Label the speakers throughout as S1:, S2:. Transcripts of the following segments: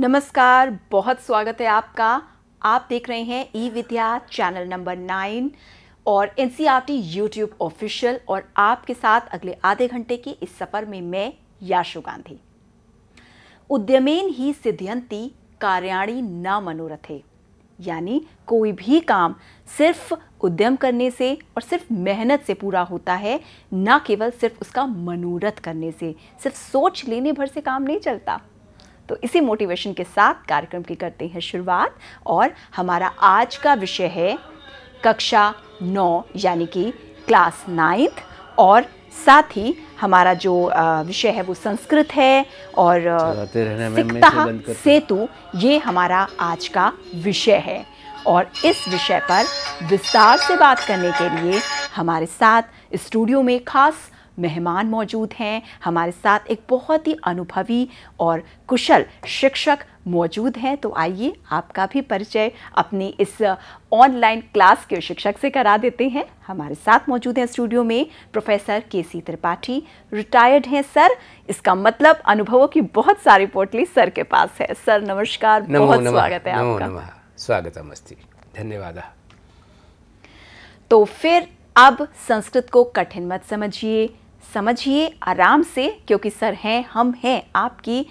S1: नमस्कार बहुत स्वागत है आपका आप देख रहे हैं E Vidya channel number nine और N C R T YouTube official और आपके साथ अगले आधे घंटे के इस सफ़र में मैं याशु गांधी उद्यमेन ही सिद्धियंती कार्याणी न मनोरथे यानी कोई भी काम सिर्फ उद्यम करने से और सिर्फ मेहनत से पूरा होता है ना केवल सिर्फ उसका मनोरथ करने से सिर्फ सोच लेने भर से काम नहीं चलता तो इसी मोटिवेशन के साथ कार्यक्रम की करते हैं शुरुआत और हमारा आज का विषय है कक्षा नौ यानी कि क्लास नाइन्थ और साथ ही हमारा जो विषय है वो संस्कृत है और सिक्ता सेतु ये हमारा आज का विषय है और इस विषय पर विस्तार से बात करने के लिए हमारे साथ स्टूडियो में खास मेहमान मौजूद हैं हमारे साथ एक बहुत ही अनुभवी और कुशल शिक्षक मौजूद हैं तो आइए आपका भी परिचय अपनी इस ऑनलाइन क्लास के शिक्षक से करा देते हैं हमारे साथ मौजूद हैं स्टूडियो में professor K C Tripathi retired हैं सर इसका मतलब अनुभवों की बहुत सारी पोटली सर के पास है सर नमस्कार बहुत स्वागत है आपका
S2: स्वागत मस्ती धन्यवाद
S1: तो फिर अब संस्कृत को कठिन मत समझिए समझिए आराम से क्योंकि सर हैं हम हैं आपकी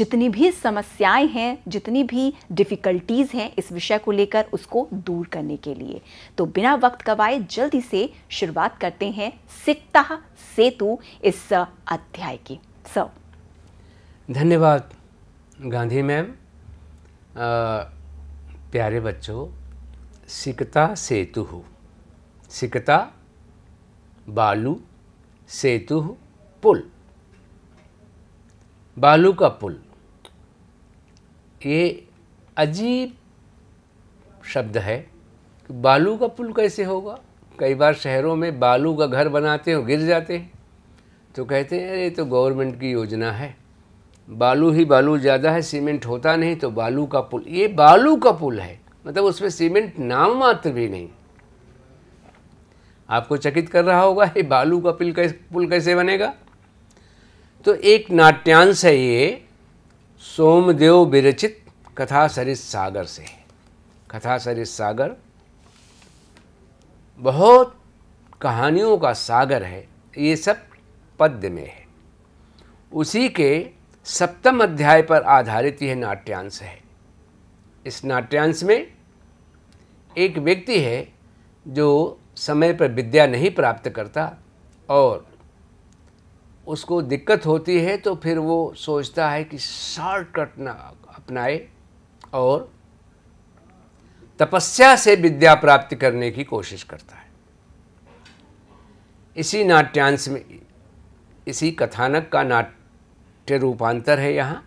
S1: जितनी भी समस्याएं हैं जितनी भी डिफ़िकल्टीज़ हैं इस विषय को लेकर उसको दूर करने के लिए तो बिना वक्त गवाए जल्दी से शुरुआत करते हैं सिकता सेतु इस अध्याय की सर
S2: धन्यवाद गांधी मैम प्यारे बच्चों सिकता सेतु हो सिकता बालू सेतु पुल बालू का पुल ये अजीब शब्द है कि बालू का पुल कैसे होगा कई बार शहरों में बालू का घर बनाते हैं गिर जाते हैं तो कहते हैं अरे ये तो गवर्नमेंट की योजना है बालू ही बालू ज़्यादा है सीमेंट होता नहीं तो बालू का पुल ये बालू का पुल है मतलब उसमें सीमेंट नाम मात्र भी नहीं आपको चकित कर रहा होगा ये बालू का पिल कैसे पुल कैसे बनेगा तो एक नाट्यांश है ये सोमदेव विरचित कथा सरित सागर से कथा सरित सागर बहुत कहानियों का सागर है ये सब पद्य में है उसी के सप्तम अध्याय पर आधारित यह नाट्यांश है इस नाट्यांश में एक व्यक्ति है जो समय पर विद्या नहीं प्राप्त करता और उसको दिक्कत होती है तो फिर वो सोचता है कि शॉर्टकट ना अपनाए और तपस्या से विद्या प्राप्त करने की कोशिश करता है इसी नाट्यांश में इसी कथानक का नाट्य रूपांतर है यहाँ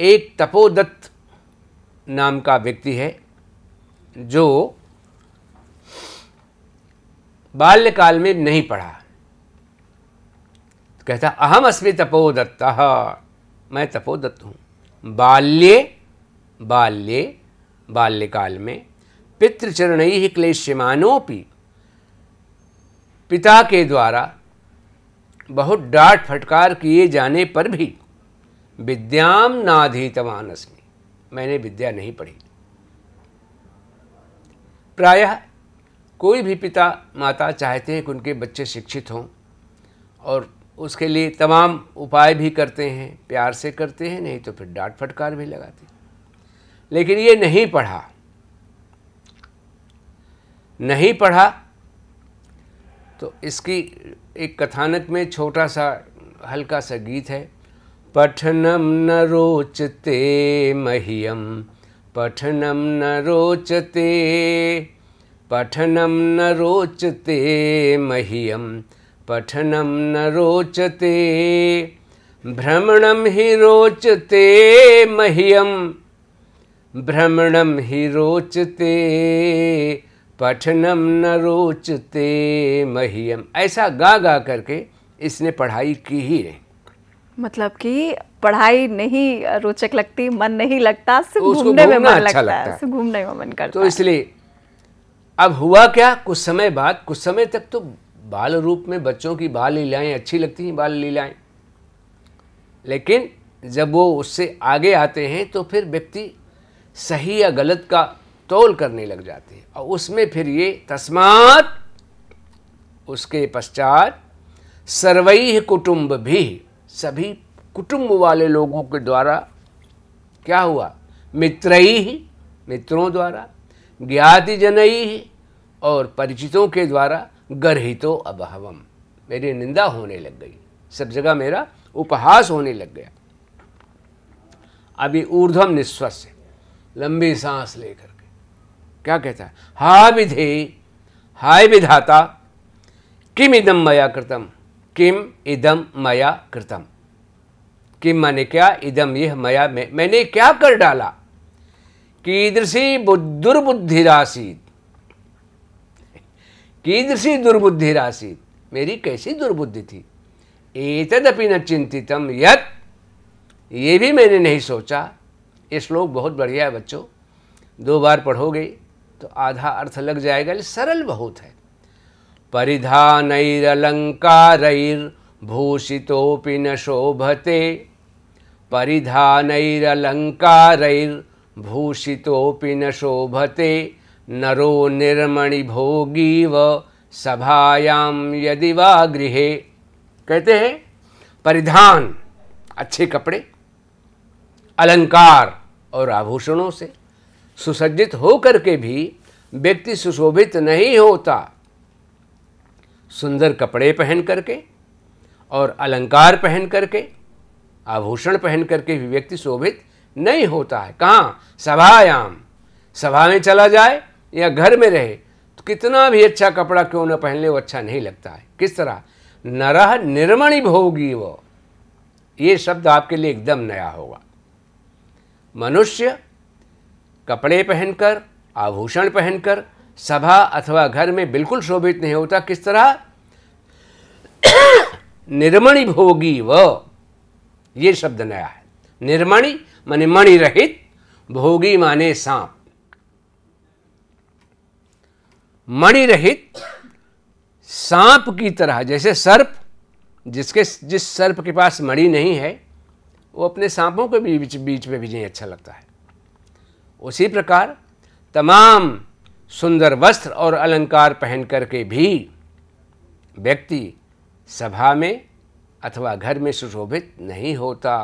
S2: एक तपोदत्त नाम का व्यक्ति है जो बाल्यकाल में नहीं पढ़ा तो कहता अहम अस्मि तपोदत्त मैं तपोदत्त हूँ बाल्ये बाल्ये बाल्यकाल में पितृचरण ही मानोपी पिता के द्वारा बहुत डांट फटकार किए जाने पर भी विद्याम नाधीतवान अस्मि मैंने विद्या नहीं पढ़ी प्रायः कोई भी पिता माता चाहते हैं कि उनके बच्चे शिक्षित हों और उसके लिए तमाम उपाय भी करते हैं प्यार से करते हैं नहीं तो फिर डांट फटकार भी लगाते लेकिन ये नहीं पढ़ा नहीं पढ़ा तो इसकी एक कथानक में छोटा सा हल्का सा गीत है पठनम न रोचते महियम पठनम न रोचते पठनं न रोचते मह्यम पठनं न रोचते भ्रमणं हि रोचते मह्यम भ्रमणं हि रोचते पठनम न रोचते मह्यम ऐसा गा गा करके इसने पढ़ाई की ही नहीं
S1: मतलब कि पढ़ाई नहीं रोचक लगती मन नहीं लगता सिर्फ तो घूमने में मन अच्छा लगता है सिर्फ घूमने में मन तो करता तो
S2: इसलिए अब हुआ क्या कुछ समय बाद कुछ समय तक तो बाल रूप में बच्चों की बाल लीलाएं अच्छी लगती हैं बाल लीलाएं लेकिन जब वो उससे आगे आते हैं तो फिर व्यक्ति सही या गलत का तोल करने लग जाते हैं और उसमें फिर ये तस्मात उसके पश्चात सर्वैह कुटुंब भी सभी कुटुंब वाले लोगों के द्वारा क्या हुआ मित्रई मित्रों द्वारा ज्ञाति जनई और परिचितों के द्वारा गर्तो अभावम मेरी निंदा होने लग गई सब जगह मेरा उपहास होने लग गया अभी ऊर्धम निस्वस लंबी सांस लेकर के क्या कहता है हा विधे हाय विधाता किम इदम मया कृतम किम इदम मया कृतम किम माने क्या इदम यह मया मैं मैंने क्या कर डाला कीदृशी दुर्बुद्धि दुर्बुद्धिरासीत कीदृशी दुर्बुद्धिरासीत मेरी कैसी दुर्बुद्धि थी एतदपि न चिंतितम यत ये भी मैंने नहीं सोचा ये श्लोक बहुत बढ़िया है बच्चों दो बार पढ़ोगे तो आधा अर्थ लग जाएगा सरल बहुत है परिधानैरलङ्कारैर् भूषितोऽपि न शोभते परिधानैरलङ्कारैर् भूषि न शोभते नरो निर्मणि भोगी व सभायाम यदि वा गृहे कहते हैं परिधान अच्छे कपड़े अलंकार और आभूषणों से सुसज्जित होकर के भी व्यक्ति सुशोभित नहीं होता सुंदर कपड़े पहन करके और अलंकार पहन करके आभूषण पहन करके भी व्यक्ति शोभित नहीं होता है कहाँ सभायाम सभा में चला जाए या घर में रहे तो कितना भी अच्छा कपड़ा क्यों न पहन ले वो अच्छा नहीं लगता है किस तरह नरह निर्मणि भोगी वो ये शब्द आपके लिए एकदम नया होगा मनुष्य कपड़े पहनकर आभूषण पहनकर सभा अथवा घर में बिल्कुल शोभित नहीं होता किस तरह निर्मणि भोगी व ये शब्द नया है निर्मणि माने मणि रहित भोगी माने सांप मणि रहित सांप की तरह जैसे सर्प जिसके जिस सर्प के पास मणि नहीं है वो अपने सांपों के बीच बीच में भी नहीं अच्छा लगता है उसी प्रकार तमाम सुंदर वस्त्र और अलंकार पहन करके भी व्यक्ति सभा में अथवा घर में सुशोभित नहीं होता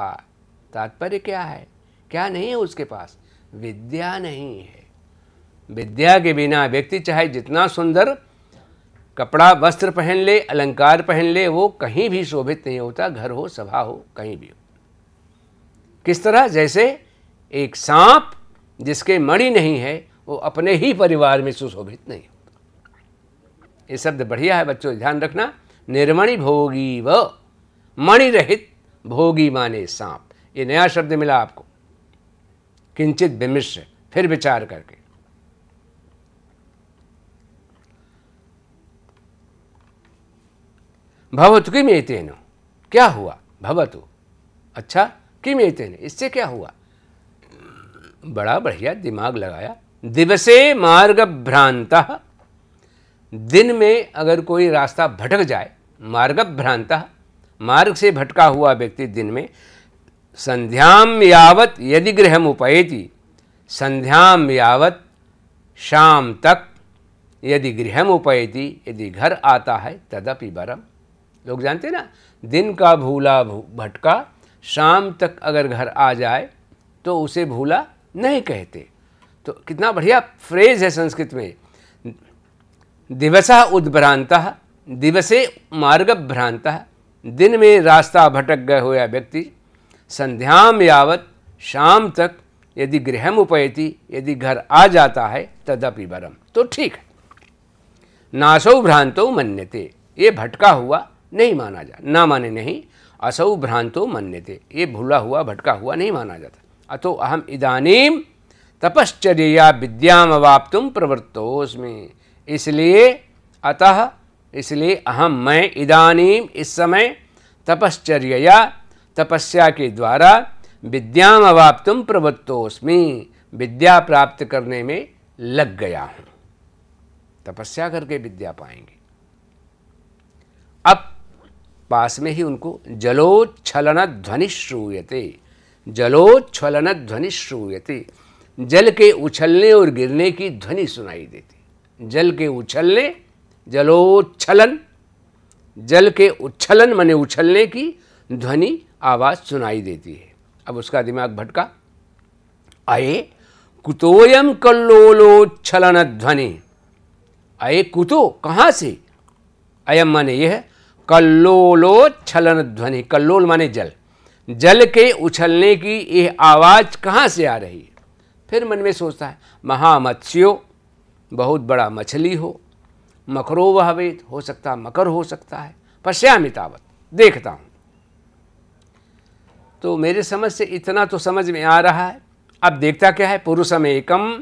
S2: तात्पर्य क्या है क्या नहीं है उसके पास विद्या नहीं है विद्या के बिना व्यक्ति चाहे जितना सुंदर कपड़ा वस्त्र पहन ले अलंकार पहन ले वो कहीं भी शोभित नहीं होता घर हो सभा हो कहीं भी हो किस तरह जैसे एक सांप जिसके मणि नहीं है वो अपने ही परिवार में सुशोभित नहीं होता ये शब्द बढ़िया है बच्चों ध्यान रखना निर्मणि भोगी व मणि रहित भोगी माने सांप ये नया शब्द मिला आपको किंचित विमिश्र फिर विचार करके भवत की एतेनो क्या हुआ भवतु अच्छा किम एतेन इससे क्या हुआ बड़ा बढ़िया दिमाग लगाया दिवसे मार्ग भ्रांत दिन में अगर कोई रास्ता भटक जाए मार्ग भ्रांत मार्ग से भटका हुआ व्यक्ति दिन में संध्याम यावत यदि गृह उपैति संध्याम यावत शाम तक यदि गृह उपैति यदि घर आता है तदपि बरम लोग जानते हैं ना दिन का भूला भटका शाम तक अगर घर आ जाए तो उसे भूला नहीं कहते तो कितना बढ़िया फ्रेज है संस्कृत में दिवस उद्भ्रांत दिवसे मार्ग भ्रांत दिन में रास्ता भटक गए हुए व्यक्ति संध्याम यावत शाम तक यदि गृहम उपयति यदि घर आ जाता है तदपि बरम तो ठीक है नासौ भ्रांतो मन्यते ये भटका हुआ नहीं माना जा ना माने नहीं असौ भ्रांतो मन्यते ये भूला हुआ भटका हुआ नहीं माना जाता अतो अहम इदानीम तपश्चर्या विद्याम अवाप्त प्रवृत्तोस्मि इसलिए अतः इसलिए अहम मैं इदानीम इस समय तपश्चर्या तपस्या के द्वारा विद्याम अवाप्तुम प्रवृत्तोस्मी विद्या प्राप्त करने में लग गया हूं तपस्या करके विद्या पाएंगे अब पास में ही उनको जलोच्छलन ध्वनि श्रूयते जलोच्छलन ध्वनि श्रूयते जल के उछलने और गिरने की ध्वनि सुनाई देती जल के उछलने जलोच्छलन जल के उछलन माने उछलने की ध्वनि आवाज़ सुनाई देती है अब उसका दिमाग भटका अये कुतोयम कल्लोलो छलन ध्वनि अये कुतो कहाँ से अयम माने यह कल्लोलो छलन ध्वनि कल्लोल माने जल जल के उछलने की यह आवाज़ कहाँ से आ रही है फिर मन में सोचता है महामत्स्यो बहुत बड़ा मछली हो मकरो वह वेद हो सकता मकर हो सकता है पश्यामितावत देखता हूँ तो मेरे समझ से इतना तो समझ में आ रहा है अब देखता क्या है पुरुषम एकम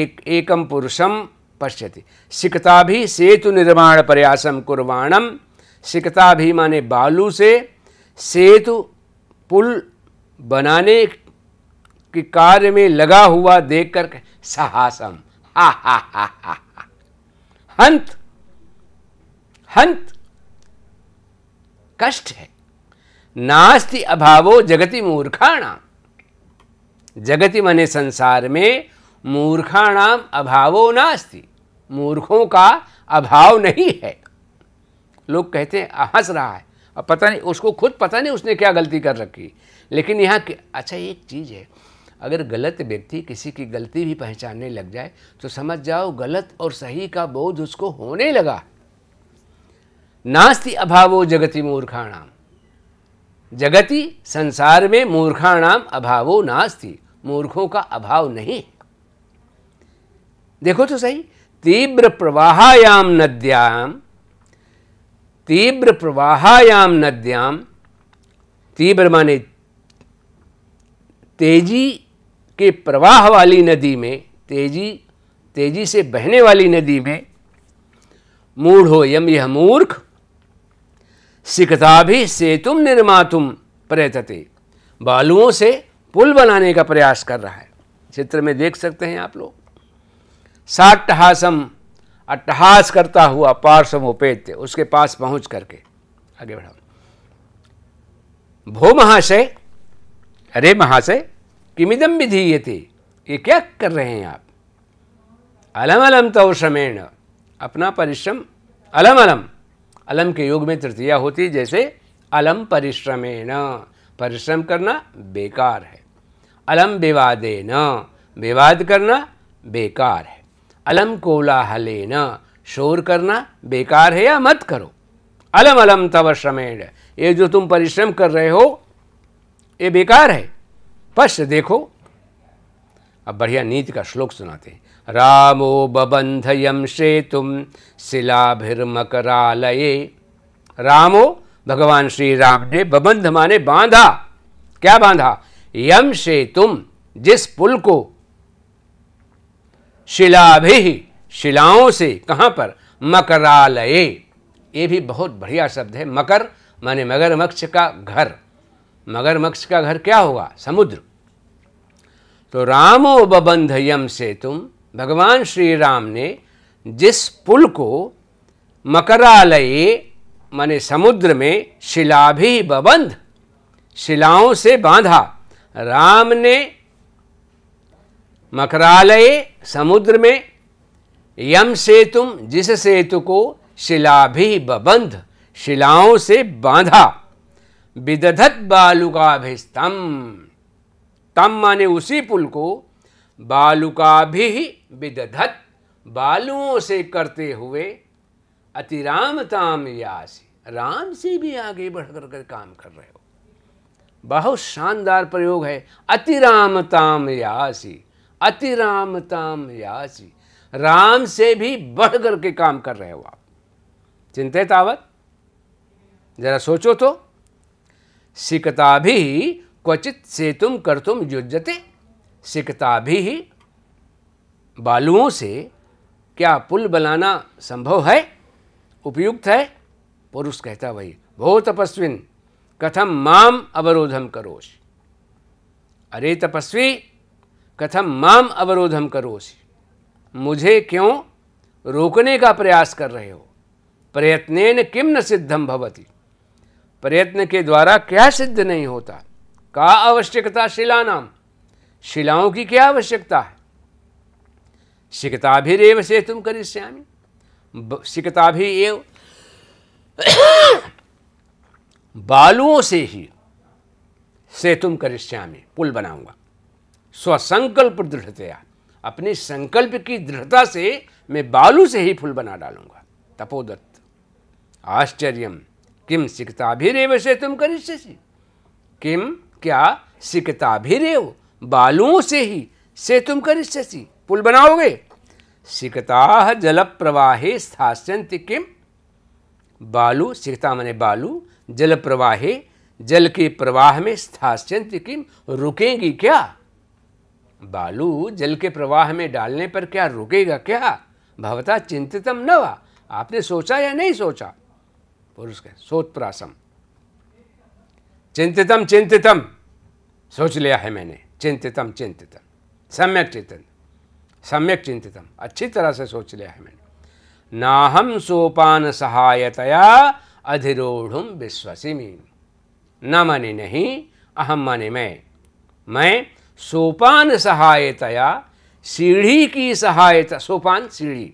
S2: एक एकम पुरुषम पश्यति सिकता भी सेतु निर्माण प्रयासम कुर्वाणम सिकता भी माने बालू से सेतु पुल बनाने के कार्य में लगा हुआ देख कर साहसम हा हा हा हा हंत हंत कष्ट है नास्ति अभावो जगति मूर्खाणाम जगति मने संसार में मूर्खाणाम अभावो नास्ति मूर्खों का अभाव नहीं है लोग कहते हैं हंस रहा है और पता नहीं उसको खुद पता नहीं उसने क्या गलती कर रखी लेकिन यहाँ अच्छा एक चीज़ है अगर गलत व्यक्ति किसी की गलती भी पहचानने लग जाए तो समझ जाओ गलत और सही का बोध उसको होने लगा नास्ति अभावो जगति मूर्खाणाम जगति संसार में मूर्खाणाम अभावो नास्ति मूर्खों का अभाव नहीं देखो तो सही तीव्र प्रवाहायाम नद्याम तीव्र प्रवाहायाम नद्याम तीव्र माने तेजी के प्रवाह वाली नदी में तेजी तेजी से बहने वाली नदी में मूढ़ो यम यह मूर्ख सिकता भी से तुम निर्मातुम प्रयतते बालुओं से पुल बनाने का प्रयास कर रहा है चित्र में देख सकते हैं आप लोग साट्टहासम अट्टहास करता हुआ उपेत्य उसके पास पहुंच करके आगे बढ़ाओ भो महाशय अरे महाशय किमिदम थे ये क्या कर रहे हैं आप अलम अलम तो श्रमेण अपना परिश्रम अलम अलम अलम के योग में तृतीया होती जैसे अलम न परिश्रम करना बेकार है अलम न विवाद करना बेकार है अलम न शोर करना बेकार है या मत करो अलम अलम तव श्रमेण ये जो तुम परिश्रम कर रहे हो ये बेकार है पश्च देखो अब बढ़िया नीति का श्लोक सुनाते हैं रामो बबंधयम सेतुम शिलाभिर्मकरालये रामो भगवान श्री राम ने बबंध माने बांधा क्या बांधा यम से तुम जिस पुल को शिलाभि शिलाओं से कहाँ पर मकरालये ये भी बहुत बढ़िया शब्द है मकर माने मगरमक्ष का घर मगरमक्ष का घर क्या होगा समुद्र तो रामो बबंध यम से तुम भगवान श्री राम ने जिस पुल को मकरालय माने समुद्र में शिला भी बबंध शिलाओं से बांधा राम ने मकरालय समुद्र में यम सेतुम जिस सेतु को शिला भी बबंध शिलाओं से बांधा विदधत स्तम तम माने उसी पुल को बालुका भी विदधत बालुओं से करते हुए अतिराम ताम यासी राम से भी आगे बढ़ कर काम कर रहे हो बहुत शानदार प्रयोग है अतिराम ताम यासी अति राम ताम यासी राम से भी बढ़ के काम कर रहे हो आप चिंतित आवत जरा सोचो तो सिकता भी क्वचित से तुम कर तुम युजते सिकता भी बालुओं से क्या पुल बनाना संभव है उपयुक्त है पुरुष कहता भाई भो तपस्विन कथम माम अवरोधम करोश अरे तपस्वी कथम माम अवरोधम करोश मुझे क्यों रोकने का प्रयास कर रहे हो प्रयत्न किम न सिद्धम भवती प्रयत्न के द्वारा क्या सिद्ध नहीं होता का आवश्यकता शिला नाम शिलाओं की क्या आवश्यकता है रेव से तुम करिष्यामी भी एव बालुओं से ही से तुम श्यामी पुल बनाऊंगा स्वसंकल्प दृढ़तया अपने संकल्प की दृढ़ता से मैं बालू से ही पुल बना डालूंगा तपोदत्त आश्चर्य किम रेव से तुम कर किम क्या सिकता रेव बालुओं से ही से तुम करिष्यसि पुल बनाओगे सिकता जल प्रवाहे स्थास्यंत किम बालू सिकता मने बालू जल प्रवाहे जल के प्रवाह में स्थास्यंत किम रुकेगी क्या बालू जल के प्रवाह में डालने पर क्या रुकेगा क्या भवता चिंतितम न आपने सोचा या नहीं सोचा पुरुष के सोत प्रासम चिंतितम चिंतितम सोच लिया है मैंने चिंतितम चिंतितम सम्यक चिंतन सम्यक चिंतित अच्छी तरह से सोच लिया है मैंने ना हम सोपान सहायतया अधिरोढ़ विश्वसिमी न माने नहीं अहम माने मैं मैं सोपान सहायतया सीढ़ी की सहायता सोपान सीढ़ी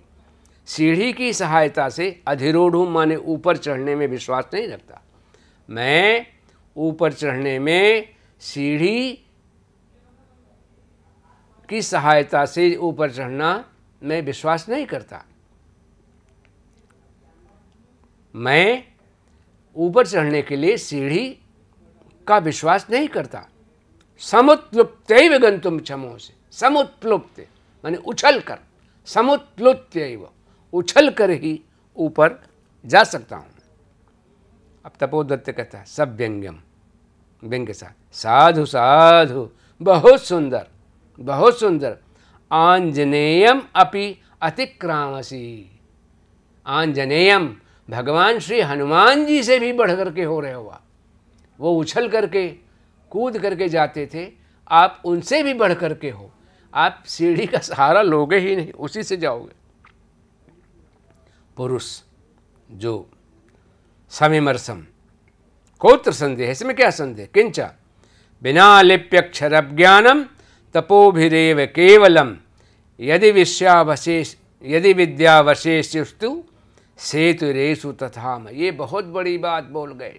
S2: सीढ़ी की सहायता से अधिरोढ़ माने ऊपर चढ़ने में विश्वास नहीं रखता मैं ऊपर चढ़ने में सीढ़ी की सहायता से ऊपर चढ़ना मैं विश्वास नहीं करता मैं ऊपर चढ़ने के लिए सीढ़ी का विश्वास नहीं करता समुत्लुप्त गंतुम क्षमो से समुत्प्लुप्त मानी उछल कर समुत्प्लुप्त उछल कर ही ऊपर जा सकता हूँ अब तपोदत्त कहता है सब व्यंग्यम व्यंग के साथ साधु साधु बहुत सुंदर बहुत सुंदर आंजनेयम अपि अतिक्रामसी आंजनेयम भगवान श्री हनुमान जी से भी बढ़ करके हो रहे हुआ वो उछल करके कूद करके जाते थे आप उनसे भी बढ़ करके हो आप सीढ़ी का सहारा लोगे ही नहीं उसी से जाओगे पुरुष जो समिमरसम कोत्र संदेह इसमें क्या संदेह किंचा बिना लिप्यक्षर ज्ञानम तपोभिरेव केवलम यदि विश्वावशेष यदि विद्यावशेषस्तु सेतुरेशु तथा ये बहुत बड़ी बात बोल गए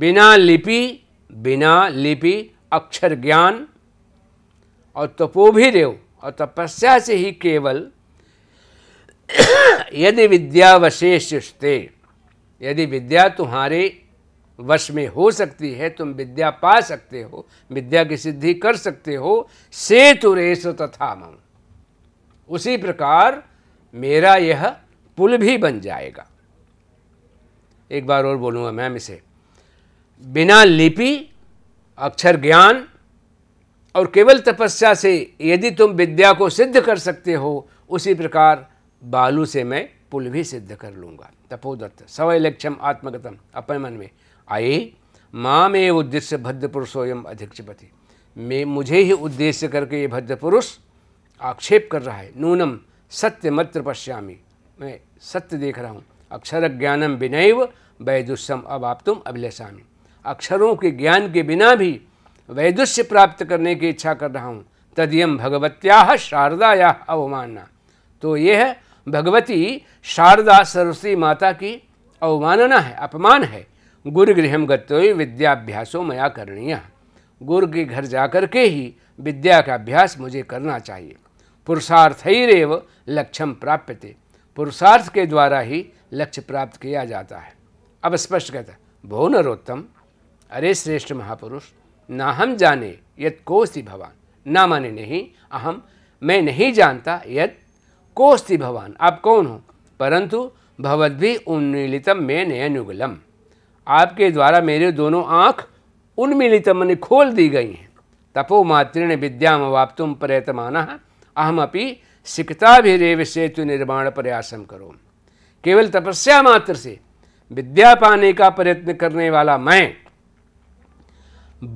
S2: बिना लिपि बिना लिपि अक्षर ज्ञान और तपोभिरेव और तपस्या से ही केवल यदि विद्यावशेषते यदि विद्या तुम्हारे वश में हो सकती है तुम विद्या पा सकते हो विद्या की सिद्धि कर सकते हो से तुरेश तथा मम उसी प्रकार मेरा यह पुल भी बन जाएगा एक बार और बोलूंगा मैम इसे बिना लिपि अक्षर ज्ञान और केवल तपस्या से यदि तुम विद्या को सिद्ध कर सकते हो उसी प्रकार बालू से मैं पुल भी सिद्ध कर लूंगा तपोदत्त सवय लक्ष्यम आत्मगतम अपने मन में आए माँ में उद्देश्य भद्र पुरुषोयम अधीक्षपति मैं मुझे ही उद्देश्य करके ये भद्र पुरुष आक्षेप कर रहा है नूनम सत्य मत्र पश्यामी मैं सत्य देख रहा हूँ अक्षर ज्ञानम बिनैव वैदुष्यम अब आप तुम अभिलेषामी अक्षरों के ज्ञान के बिना भी वैदुष्य प्राप्त करने की इच्छा कर रहा हूँ तदियम भगवत्या शारदा या अवमानना तो यह है भगवती शारदा सरस्वती माता की अवमानना है अपमान है गुरुगृह गत्य विद्याभ्यासों मया करणीय गुरु के घर जाकर के ही विद्या का अभ्यास मुझे करना चाहिए रेव लक्ष्यम प्राप्य थे पुरुषार्थ के द्वारा ही लक्ष्य प्राप्त किया जाता है अब स्पष्ट कहता भो नरोत्तम अरे श्रेष्ठ महापुरुष ना हम जाने यद कोस्ति भवान ना माने नहीं अहम मैं नहीं जानता यद कोस्ति भवान आप कौन हो परंतु भी उन्मीलितम में नयनुगलम आपके द्वारा मेरे दोनों आँख उन्मिलित मन खोल दी गई हैं तपो मातृण विद्याम अपनी सिकता भी सिकताभिरेव सेतु निर्माण प्रयासम करो केवल तपस्या मात्र से विद्या पाने का प्रयत्न करने वाला मैं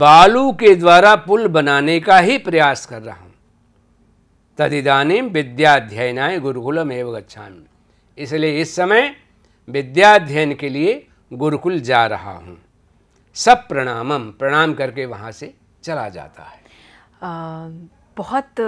S2: बालू के द्वारा पुल बनाने का ही प्रयास कर रहा हूँ तदिदानी विद्याध्ययनाय गुरुकुलम एवं गच्छामी इसलिए इस समय विद्याध्ययन के लिए गुरुकुल जा रहा हूँ सब प्रणामम प्रणाम करके वहाँ से
S1: चला जाता है आ, बहुत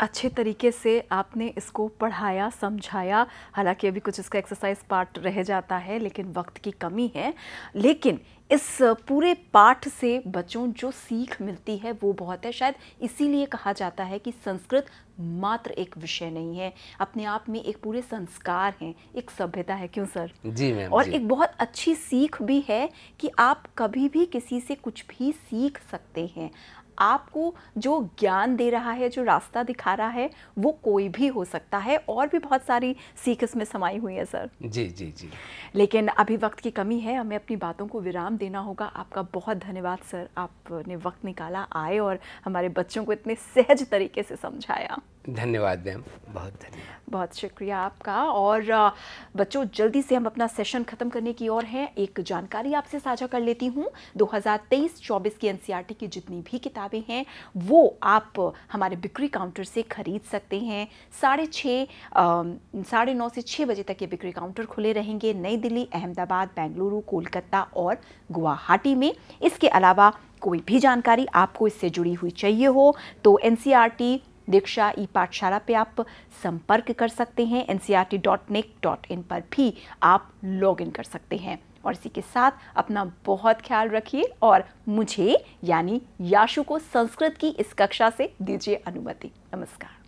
S1: अच्छे तरीके से आपने इसको पढ़ाया समझाया हालांकि अभी कुछ इसका एक्सरसाइज पार्ट रह जाता है लेकिन वक्त की कमी है लेकिन इस पूरे पाठ से बच्चों जो सीख मिलती है वो बहुत है शायद इसीलिए कहा जाता है कि संस्कृत मात्र एक विषय नहीं है अपने आप में एक पूरे संस्कार है एक सभ्यता है क्यों सर
S2: जी मैम और जी। एक
S1: बहुत अच्छी सीख भी है कि आप कभी भी किसी से कुछ भी सीख सकते हैं आपको जो ज्ञान दे रहा है जो रास्ता दिखा रहा है वो कोई भी हो सकता है और भी बहुत सारी सीख इसमें समाई हुई है सर
S2: जी जी जी
S1: लेकिन अभी वक्त की कमी है हमें अपनी बातों को विराम देना होगा आपका बहुत धन्यवाद सर आपने वक्त निकाला आए और हमारे बच्चों को इतने सहज तरीके से समझाया
S2: धन्यवाद मैम बहुत धन्यवाद
S1: बहुत शुक्रिया आपका और बच्चों जल्दी से हम अपना सेशन ख़त्म करने की ओर हैं एक जानकारी आपसे साझा कर लेती हूँ 2023-24 की एनसीईआरटी e की जितनी भी किताबें हैं वो आप हमारे बिक्री काउंटर से खरीद सकते हैं साढ़े छः साढ़े नौ से छः बजे तक ये बिक्री काउंटर खुले रहेंगे नई दिल्ली अहमदाबाद बेंगलुरु कोलकाता और गुवाहाटी में इसके अलावा कोई भी जानकारी आपको इससे जुड़ी हुई चाहिए हो तो एन दीक्षा ई पाठशाला पे आप संपर्क कर सकते हैं एन e e पर भी आप लॉग इन कर सकते हैं और इसी के साथ अपना बहुत ख्याल रखिए और मुझे यानी याशु को संस्कृत की इस कक्षा से दीजिए अनुमति नमस्कार